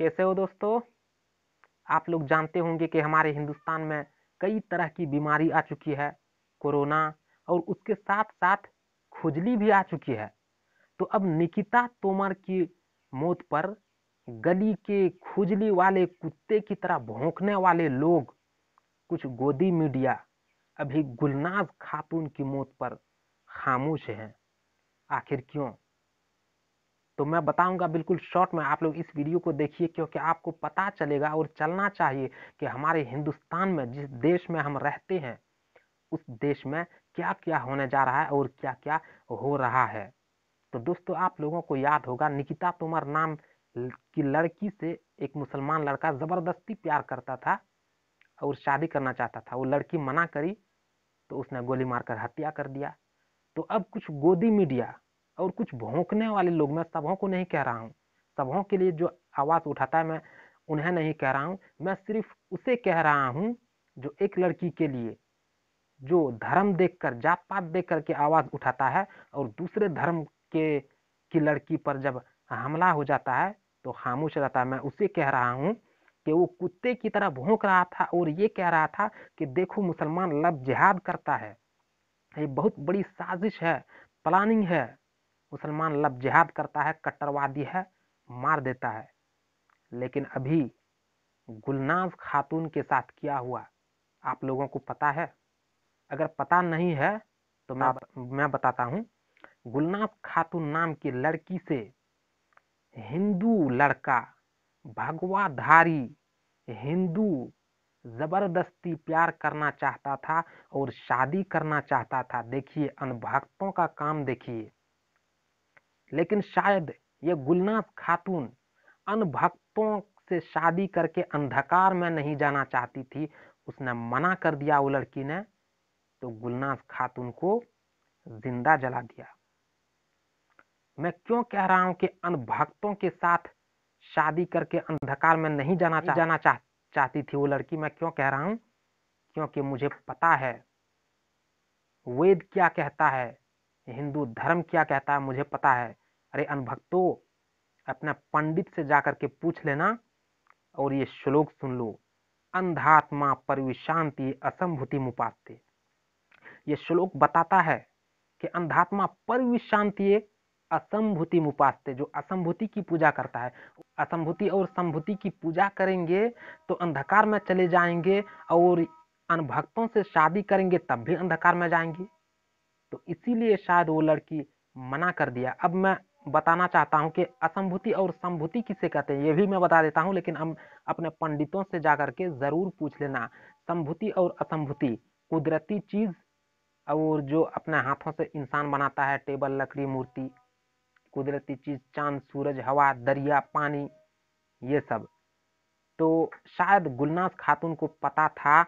कैसे हो दोस्तों आप लोग जानते होंगे कि हमारे हिंदुस्तान में कई तरह की बीमारी आ चुकी है कोरोना और उसके साथ साथ खुजली भी आ चुकी है तो अब निकिता तोमर की मौत पर गली के खुजली वाले कुत्ते की तरह भोंकने वाले लोग कुछ गोदी मीडिया अभी गुलनाज खातून की मौत पर खामोश हैं आखिर क्यों तो मैं बताऊंगा बिल्कुल शॉर्ट में आप लोग इस वीडियो को देखिए क्योंकि आपको पता चलेगा और चलना चाहिए कि हमारे हिंदुस्तान में जिस देश में हम रहते हैं उस देश में क्या क्या होने जा रहा है और क्या क्या हो रहा है तो दोस्तों आप लोगों को याद होगा निकिता तोमर नाम की लड़की से एक मुसलमान लड़का ज़बरदस्ती प्यार करता था और शादी करना चाहता था वो लड़की मना करी तो उसने गोली मारकर हत्या कर दिया तो अब कुछ गोदी मीडिया और कुछ भोंकने वाले लोग मैं सबों को नहीं कह रहा हूँ सबों के लिए जो आवाज़ उठाता है मैं उन्हें नहीं कह रहा हूँ मैं सिर्फ उसे कह रहा हूँ जो एक लड़की के लिए जो धर्म देखकर जात पात देख कर के आवाज़ उठाता है और दूसरे धर्म के की लड़की पर जब हमला हो जाता है तो खामोश रहता है मैं उसे कह रहा हूँ कि वो कुत्ते की तरह भोंक रहा था और ये कह रहा था कि देखो मुसलमान लब जिहाद करता है ये बहुत बड़ी साजिश है प्लानिंग है मुसलमान लब जिहाद करता है कट्टरवादी है मार देता है लेकिन अभी गुलनाज खातून के साथ किया हुआ आप लोगों को पता है अगर पता नहीं है तो मैं हाँ। मैं बताता हूँ गुलनाज खातून नाम की लड़की से हिंदू लड़का भगवाधारी हिंदू जबरदस्ती प्यार करना चाहता था और शादी करना चाहता था देखिए अनभक्तों का काम देखिए लेकिन शायद ये गुलनाज खातून अन भक्तों से शादी करके अंधकार में नहीं जाना चाहती थी उसने मना कर दिया वो लड़की ने तो गुलनाज खातून को जिंदा जला दिया मैं क्यों कह रहा हूं कि अन भक्तों के साथ शादी करके अंधकार में नहीं जाना चाह, जाना चाह, चाहती थी वो लड़की मैं क्यों कह रहा हूं क्योंकि मुझे पता है वेद क्या कहता है हिंदू धर्म क्या कहता है मुझे पता है अरे अनभक्तो अपना पंडित से जा करके पूछ लेना और ये श्लोक सुन लो अंधात्मा विशांति असंभूति मुपास्ते ये श्लोक बताता है कि अंधात्मा परिविशांति असंभूति मुपास्ते जो असंभूति की पूजा करता है असंभूति और संभूति की पूजा करेंगे तो अंधकार में चले जाएंगे और अनभक्तों से शादी करेंगे तब भी अंधकार में जाएंगे तो इसीलिए शायद वो लड़की मना कर दिया अब मैं बताना चाहता हूँ कि असंभूति और संभूति किसे कहते हैं ये भी मैं बता देता हूँ लेकिन हम अपने पंडितों से जा करके ज़रूर पूछ लेना संभूति और असंभूति कुदरती चीज़ और जो अपने हाथों से इंसान बनाता है टेबल लकड़ी मूर्ति कुदरती चीज़ चांद सूरज हवा दरिया पानी ये सब तो शायद गुलनाज खातून को पता था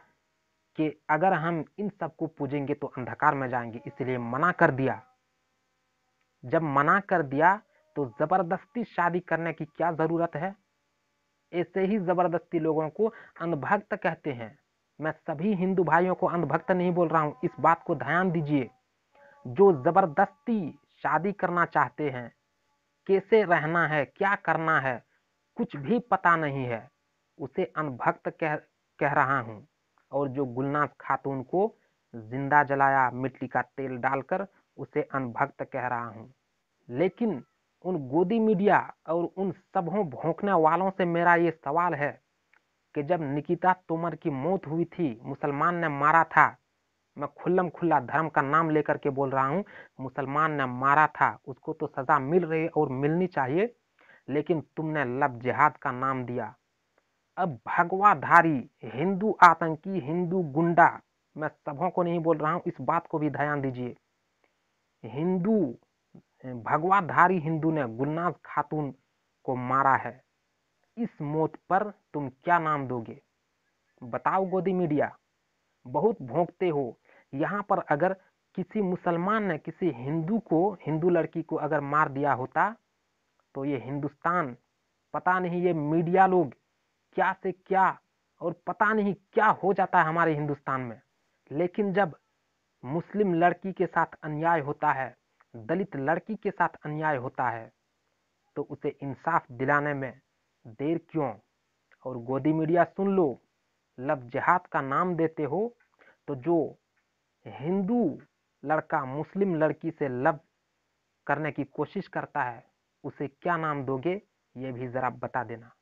कि अगर हम इन सबको पूजेंगे तो अंधकार में जाएंगे इसलिए मना कर दिया जब मना कर दिया तो जबरदस्ती शादी करने की क्या जरूरत है ऐसे ही जबरदस्ती लोगों को अंधभक्त कहते हैं मैं सभी हिंदू भाइयों को अंधभक्त नहीं बोल रहा हूं इस बात को ध्यान दीजिए जो जबरदस्ती शादी करना चाहते हैं कैसे रहना है क्या करना है कुछ भी पता नहीं है उसे अनभक्त कह कह रहा हूं और जो गुलनाथ खातून को जिंदा जलाया मिट्टी का तेल डालकर उसे अनभक्त कह रहा हूँ लेकिन उन गोदी मीडिया और उन सबों भोंकने वालों से मेरा ये सवाल है कि जब निकिता तोमर की मौत हुई थी मुसलमान ने मारा था मैं खुल्लम खुल्ला धर्म का नाम लेकर के बोल रहा हूँ मुसलमान ने मारा था उसको तो सज़ा मिल रही और मिलनी चाहिए लेकिन तुमने लब जिहाद का नाम दिया अब भगवाधारी हिंदू आतंकी हिंदू गुंडा मैं सबों को नहीं बोल रहा हूँ इस बात को भी ध्यान दीजिए हिंदू भगवाधारी हिंदू ने गुलनाज खातून को मारा है इस मौत पर तुम क्या नाम दोगे बताओ गोदी मीडिया बहुत भोंकते हो यहाँ पर अगर किसी मुसलमान ने किसी हिंदू को हिंदू लड़की को अगर मार दिया होता तो ये हिंदुस्तान पता नहीं ये मीडिया लोग क्या से क्या और पता नहीं क्या हो जाता है हमारे हिंदुस्तान में लेकिन जब मुस्लिम लड़की के साथ अन्याय होता है दलित लड़की के साथ अन्याय होता है तो उसे इंसाफ दिलाने में देर क्यों और गोदी मीडिया सुन लो लब जिहाद का नाम देते हो तो जो हिंदू लड़का मुस्लिम लड़की से लब करने की कोशिश करता है उसे क्या नाम दोगे ये भी ज़रा बता देना